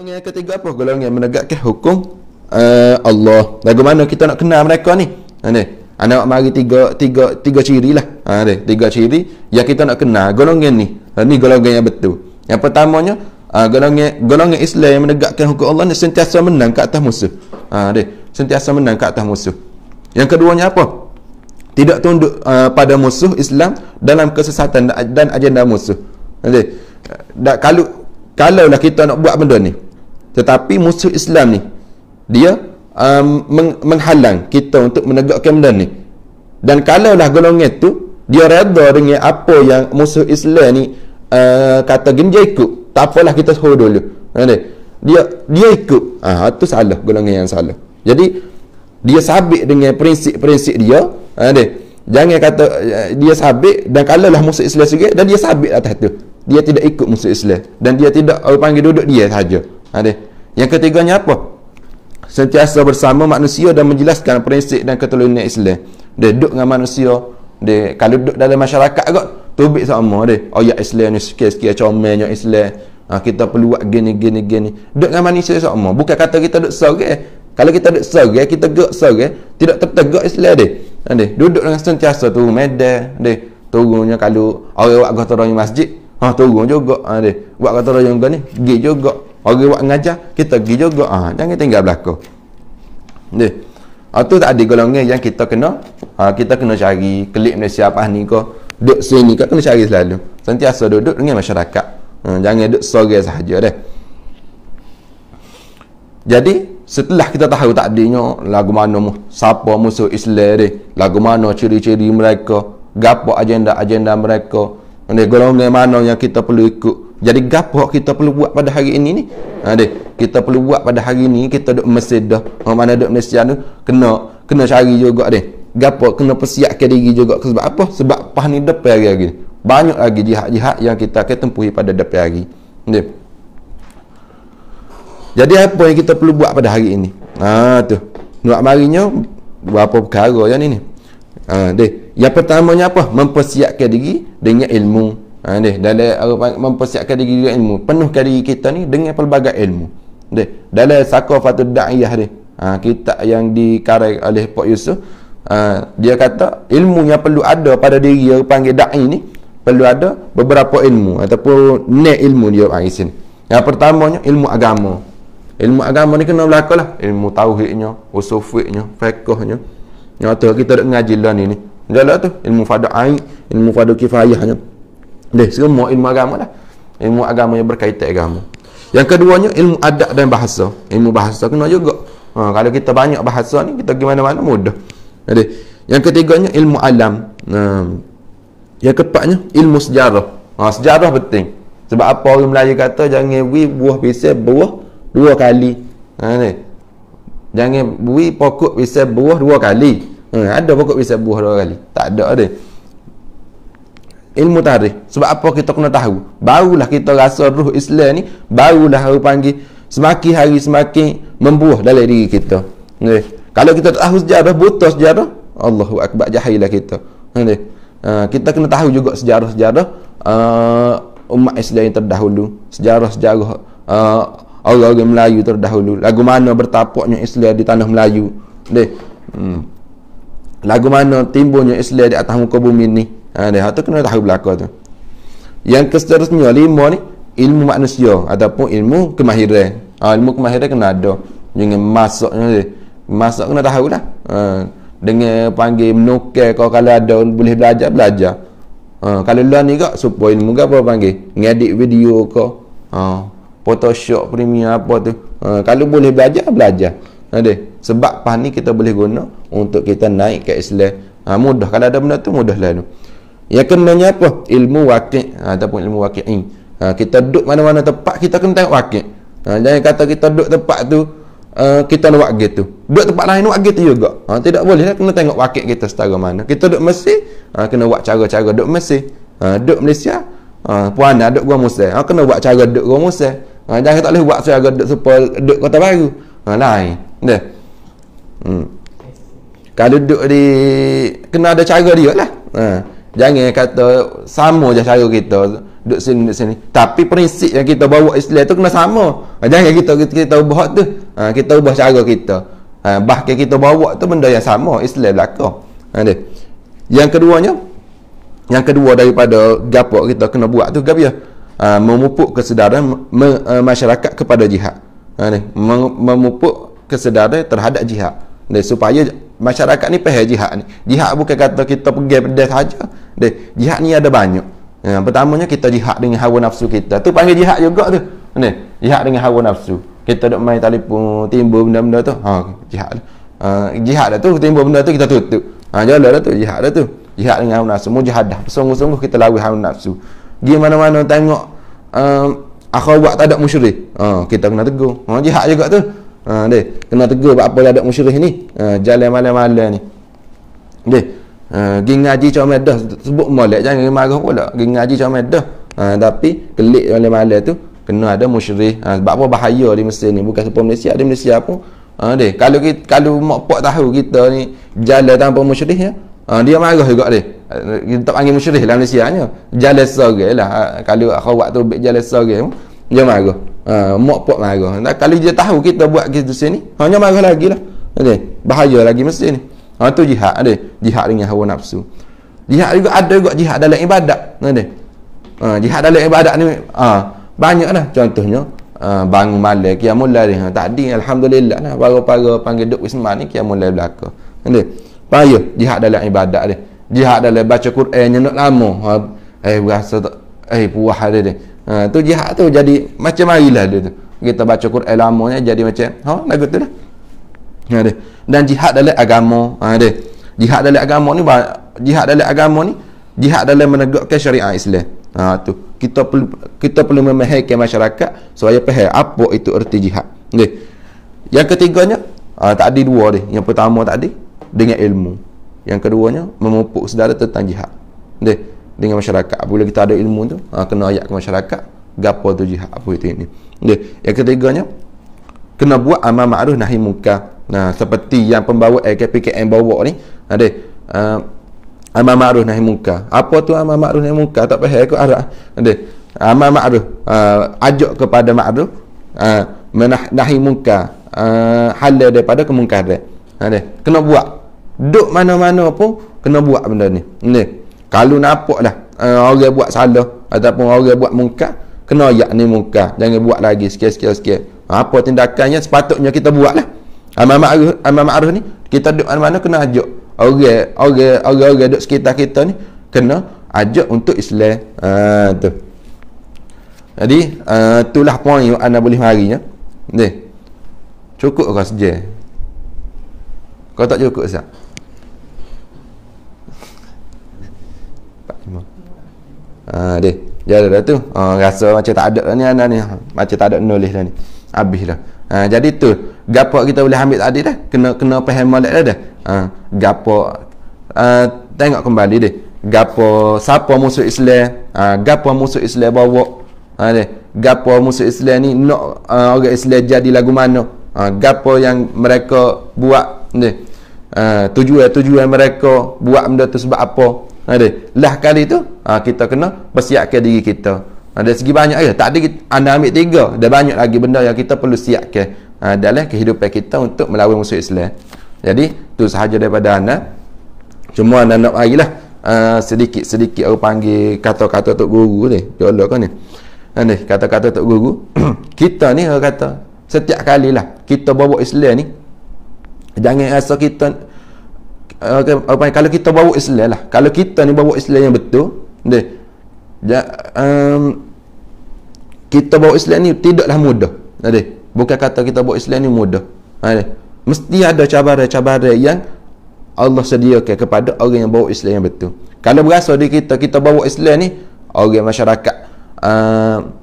Golongan yang ketiga apa? Golongan yang menegakkan hukum uh, Allah. Bagaimana kita nak kenal mereka ni? Ha ni. Ana nak mari tiga tiga tiga ciri lah. Ha ni, tiga ciri yang kita nak kenal golongan ni. Ha, ni golongan yang betul. Yang pertamanya uh, golongan golongan Islam yang menegakkan hukum Allah ni sentiasa menang ke atas musuh. Ha ni, sentiasa menang ke atas musuh. Yang keduanya apa? Tidak tunduk uh, pada musuh Islam dalam kesesatan dan agenda musuh. Ha ni. Ha, Dak kalau kalaulah kita nak buat benda ni, tetapi musuh Islam ni dia um, menghalang kita untuk menegakkan benda ni dan kalaulah golongan tu dia redha dengan apa yang musuh Islam ni uh, kata ginja ikut tak apalah kita suruh dulu kan dia dia ikut ah tu salah golongan yang salah jadi dia sabit dengan prinsip-prinsip dia ada kan jangan kata eh, dia sabit dan kalaulah musuh Islam sikit dan dia sabit atas tu dia tidak ikut musuh Islam dan dia tidak orang panggil duduk dia saja ada. Yang ketiganya apa? Sentiasa bersama manusia dan menjelaskan prinsip dan ketelunan Islam. Dia duduk dengan manusia. Dia, kalau duduk dalam masyarakat kot, tubik sama dia. Oh ya Islam ni sikit-sikit comelnya Islam. Ha, kita perlu buat gini, gini, gini. Duduk dengan manusia sama. Bukan kata kita duduk sore. Eh. Kalau kita duduk sore, eh, kita gerak sore. Eh. Tidak tertegak Islam dia. Ha, duduk dengan sentiasa tu, medan. Dia, turunnya kalau orang buat kata masjid. Ha, turun juga. Ha, dia. Buat kata orang ni, pergi juga orang buat ngajar kita pergi juga ha, jangan tinggal belakang ni ha, tu tak ada golongan yang kita kena ha, kita kena cari klik Malaysia apa ni ke duduk sini ke kena cari selalu sentiasa duduk dengan masyarakat ha, jangan duduk sore sahaja deh jadi setelah kita tahu tak takdirnya lagu mana mu, siapa musuh Islam deh lagu mana ciri-ciri mereka gapo agenda-agenda mereka ni golongan mana yang kita perlu ikut jadi gapo kita perlu buat pada hari ini ni ha deh kita perlu buat pada hari ini kita duk mesej dah ha, mana duk Malaysia ni kena kena cari juga deh gapo kena persiapkan diri juga sebab apa sebab pas ni depan hari lagi banyak lagi jihad-jihad yang kita akan tempuhi pada depan hari deh jadi apa yang kita perlu buat pada hari ini ha tu nak marinya berapa perkara yang ini ha deh yang pertamanya apa mempersiapkan diri dengan ilmu Ha, deh, dalam mempersiapkan diri dengan ilmu penuh diri kita ni dengan pelbagai ilmu deh, dalam sakofatul da'iyah ni ha, kita yang dikarai oleh Pak Yusuf ha, dia kata ilmu yang perlu ada pada diri yang panggil da'i ni perlu ada beberapa ilmu ataupun ni ilmu dia ha, isin. yang pertamanya ilmu agama ilmu agama ni kena berlaku lah ilmu tauhidnya usufiknya fekohnya yang tu kita nak ngaji lah ni ni jalan tu ilmu fadu'ai ilmu fadu Ni semua ilmu agama lah. Ilmu agama yang berkaitan agama. Yang keduanya ilmu adab dan bahasa. Ilmu bahasa kena juga. Ha, kalau kita banyak bahasa ni kita pergi mana-mana mudah. Jadi yang ketiganya ilmu alam. Ha, yang keempatnya ilmu sejarah. Ha, sejarah penting. Sebab apa orang Melayu kata jangan wi buah pisang buah dua kali. Ha ni. Jangan wi pokok pisang buah dua kali. Ha, ada pokok pisang buah dua kali. Tak ada dia ilmu tarikh sebab apa kita kena tahu barulah kita rasa ruh Islam ni barulah aku panggil semakin hari semakin membuah dalam diri kita eh. kalau kita tak tahu sejarah buta sejarah Allahu Akbar jahilah kita eh. uh, kita kena tahu juga sejarah-sejarah uh, umat Islam yang terdahulu sejarah-sejarah uh, orang-orang Melayu terdahulu lagu mana bertapaknya Islam di tanah Melayu eh. hmm. lagu mana timbunya Islam di atas muka bumi ni Ha, dia tu kena tahu belakang tu. Yang seterusnya lima ni ilmu manusia ataupun ilmu kemahiran. Ha, ilmu kemahiran kena ada. Jangan masuk Masuk kena tahu lah. Ha, dengan panggil menukar kau kalau ada boleh belajar belajar. Ha, kalau luar ni kak supaya ilmu apa panggil? Ngedit video kau. Ha, Photoshop Premiere apa tu. Ha, kalau boleh belajar belajar. Ha, sebab pas ni kita boleh guna untuk kita naik ke Islam. Ha, mudah kalau ada benda tu mudah lah tu. Yang kenanya apa? Ilmu wakil ha, ataupun ilmu wakil'i. Ha, kita duduk mana-mana tempat, kita kena tengok wakil. Ha, jangan kata kita duduk tempat tu, uh, kita nak buat gitu. Duduk tempat lain nak buat gitu juga. Ha, tidak boleh lah. Kena tengok wakil kita setara mana. Kita duduk Mesir, ha, kena buat cara-cara duduk Mesir. Ha, duduk Malaysia, ha, puan nak duduk gua Musa. Ha, kena buat cara duduk gua Musa. Ha, jangan tak boleh buat cara duduk, super, duduk kota baru. Ha, lain. Dia. Hmm. Kalau duduk di... Kena ada cara dia lah. Ha. Jangan kata sama je cara kita duduk sini duduk sini. Tapi prinsip yang kita bawa Islam tu kena sama. Jangan kita kita, kita ubah hak tu. Ha, kita ubah cara kita. Ha, bahkan kita bawa tu benda yang sama Islam belaka. Ha, dia. Yang keduanya yang kedua daripada gapok kita kena buat tu gapia. Ha, memupuk kesedaran me, me, masyarakat kepada jihad. Ha, ni. memupuk kesedaran terhadap jihad. Ha, supaya masyarakat ni pahal jihad ni jihad bukan kata kita pergi pedas saja deh jihad ni ada banyak ya, pertamanya kita jihad dengan hawa nafsu kita tu panggil jihad juga tu ni jihad dengan hawa nafsu kita dok main telefon timbul benda-benda tu ha jihad uh, jihad dah tu timbul benda tu kita tutup ha jalan dah tu jihad dah tu jihad dengan hawa nafsu mu jihad dah sungguh-sungguh kita lawan hawa nafsu pergi mana-mana tengok um, akhawat tak ada musyrik ha kita kena tegur ha jihad juga tu Ha deh, kena tegur buat apa ada musyrih ni? Ha jalan malam-malam ni. Deh. Ha gi ngaji cuma dah sebut molek jangan marah pula. Gi ngaji cuma dah. Ha tapi kelik malam-malam tu kena ada musyrih. Ha sebab apa bahaya di Mesir ni? Bukan sepo Malaysia, ada Malaysia pun. Ha deh, kalau kita, kalau mak pak tahu kita ni jalan tanpa musyrih ya. Ha, dia marah juga dia. Kita tak panggil musyrih lah Malaysia ni. Jalan sorang lah. Ha, kalau akhawat tu jalan sorang dia marah. Ha, mak pot marah. Nah, kalau dia tahu kita buat gitu sini, hanya marah lagi lah. Okay. Bahaya lagi mesti ni. Ha, tu jihad ada. Jihad dengan hawa nafsu. Jihad juga ada juga jihad dalam ibadat. Ada. Ha, jihad dalam ibadat ni ha, banyak lah. Contohnya, ha, bangun malam, kiamulah ni. Ha, tadi, Alhamdulillah lah. Baru-baru panggil Duk Wisman ni, kiamulah belakang. Ada. Bahaya jihad dalam ibadat ni. Jihad dalam baca Quran ni nak lama. Ha, eh, rasa tak, eh, puas ada dia. Ha, tu jihad tu jadi macam marilah dia tu. Kita baca Quran lamanya jadi macam ha lagu tu lah. Ha, dia. Dan jihad dalam agama, ha dia. Jihad dalam agama ni jihad dalam agama ni jihad dalam menegakkan syariat Islam. Ha tu. Kita perlu kita perlu memahami masyarakat supaya faham apa itu erti jihad. Ni. Yang ketiganya, ha, ada dua dia. Yang pertama tadi dengan ilmu. Yang keduanya memupuk sedara tentang jihad. Ni dengan masyarakat apabila kita ada ilmu tu ha, kena ayat ke masyarakat gapo tu jihad apa itu ini okay. yang ketiganya kena buat amal ma'ruf nahi munkar nah seperti yang pembawa AKPKM bawa ni ada ha, uh, ha, amal ma'ruf nahi munkar apa tu amal ma'ruf nahi munkar tak payah aku arah ha, ada amal ma'ruf uh, ajak kepada ma'ruf uh, menah, nahi munkar uh, hal daripada kemungkaran ada kena buat duk mana-mana pun kena buat benda ni ni kalau nampak lah uh, eh, orang buat salah ataupun orang buat muka kena ayat ni muka jangan buat lagi sikit-sikit-sikit apa tindakannya sepatutnya kita buat lah Amal Ma'ruf Amal Ma'ruf ni kita duduk mana-mana kena ajak orang orang orang duduk sekitar kita ni kena ajak untuk Islam ha, tu jadi uh, itulah poin yang anda boleh mari ya. ni cukup kau sejar kau tak cukup sejar Ha ah, deh. Jadi dah tu. Ha rasa macam tak ada ni anak ni. Macam tak ada nulis dah ni. Habis dah. Ha jadi tu. Gapo kita boleh ambil tadi dah? Kena kena faham molek dah dah. Ha gapo uh, tengok kembali deh. Gapo siapa musuh Islam? Ha gapo musuh Islam bawa? Ha deh. Gapo musuh Islam ni nak uh, orang Islam jadi lagu mana? Ha gapo yang mereka buat ni? Uh, tujuan tujuan mereka buat benda tu sebab apa? ada lah kali tu ha, kita kena persiapkan diri kita ha, dari segi banyak ya tak ada anda ambil tiga ada banyak lagi benda yang kita perlu siapkan ha, dalam kehidupan kita untuk melawan musuh Islam jadi tu sahaja daripada anda cuma anda nak lagi lah ha, sedikit-sedikit aku panggil kata-kata Tok Guru ni jolok kan ni ha, ni kata-kata Tok Guru kita ni orang kata setiap kali lah kita bawa Islam ni jangan rasa kita Eh, okay, apa kalau kita bawa Islam lah kalau kita ni bawa Islam yang betul deh ja, um, kita bawa Islam ni tidaklah mudah deh bukan kata kita bawa Islam ni mudah deh mesti ada cabaran-cabaran yang Allah sediakan kepada orang yang bawa Islam yang betul kalau berasa di kita kita bawa Islam ni orang masyarakat uh,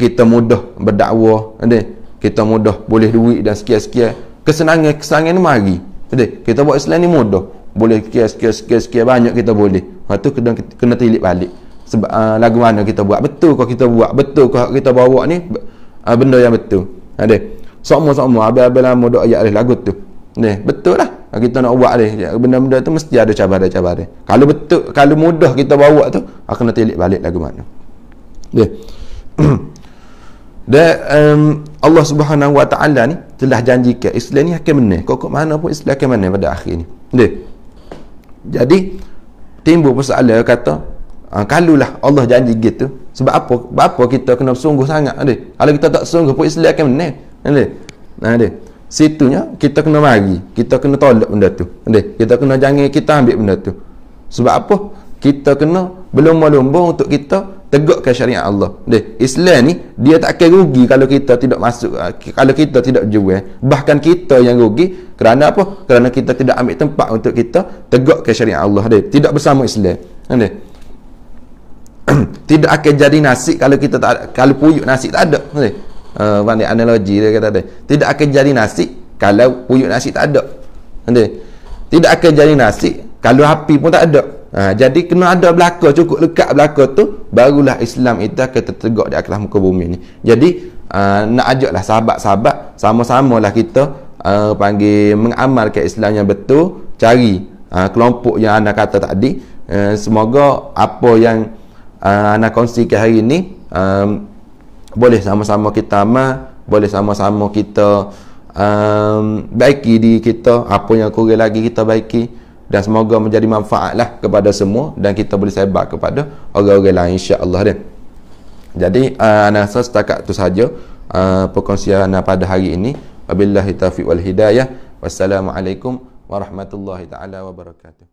kita mudah berdakwah deh kita mudah boleh duit dan sekian-sekian kesenangan-kesenangan ni mari kita buat Islam ni mudah boleh kias kias kias kias banyak kita boleh lepas ha, tu kena, kena tilik balik sebab uh, lagu mana kita buat betul kau kita buat betul kau kita bawa ni uh, benda yang betul ada ha, semua semua habis habis lama duk ayat ni lagu tu ni betul lah ha, kita nak buat ni ya, benda-benda tu mesti ada cabar-cabar kalau betul kalau mudah kita bawa tu aku ah, nak tilik balik lagu mana ni dan um, Allah Subhanahu Wa Taala ni telah janjikan Islam ni akan menang kok mana pun Islam akan menang pada akhir ni ni jadi timbul persoalan dia kata ha, ah, kalau Allah janji gitu sebab apa sebab apa kita kena bersungguh sangat ni kalau kita tak sungguh pun Islam akan menang ni nah ni situnya kita kena mari kita kena tolak benda tu ni kita kena jangan kita ambil benda tu sebab apa kita kena belum melumbur untuk kita tegakkan syariat Allah ni Islam ni dia tak akan rugi kalau kita tidak masuk ah, kalau kita tidak jual bahkan kita yang rugi kerana apa? Kerana kita tidak ambil tempat untuk kita tegakkan syariat Allah dia. Tidak bersama Islam. Kan dia? tidak akan jadi nasi kalau kita tak ada, kalau puyuk nasi tak ada. Kan dia? Uh, eh, mana analogi dia kata dia. Tidak akan jadi nasi kalau puyuk nasi tak ada. Kan dia? Tidak akan jadi nasi kalau api pun tak ada. Ha, jadi kena ada belaka cukup lekat belaka tu barulah Islam itu akan tertegak di atas muka bumi ni. Jadi uh, nak ajaklah sahabat-sahabat sama-samalah kita uh, panggil mengamalkan Islam yang betul cari uh, kelompok yang anda kata tadi uh, semoga apa yang uh, anda kongsikan hari ini um, boleh sama-sama kita amal boleh sama-sama kita um, baiki diri kita apa yang kurang lagi kita baiki dan semoga menjadi manfaatlah kepada semua dan kita boleh sebar kepada orang-orang lain insya-Allah dia. Jadi uh, anak setakat tu saja uh, perkongsian anak pada hari ini. Wabillahi taufiq wal hidayah. Wassalamualaikum warahmatullahi taala wabarakatuh.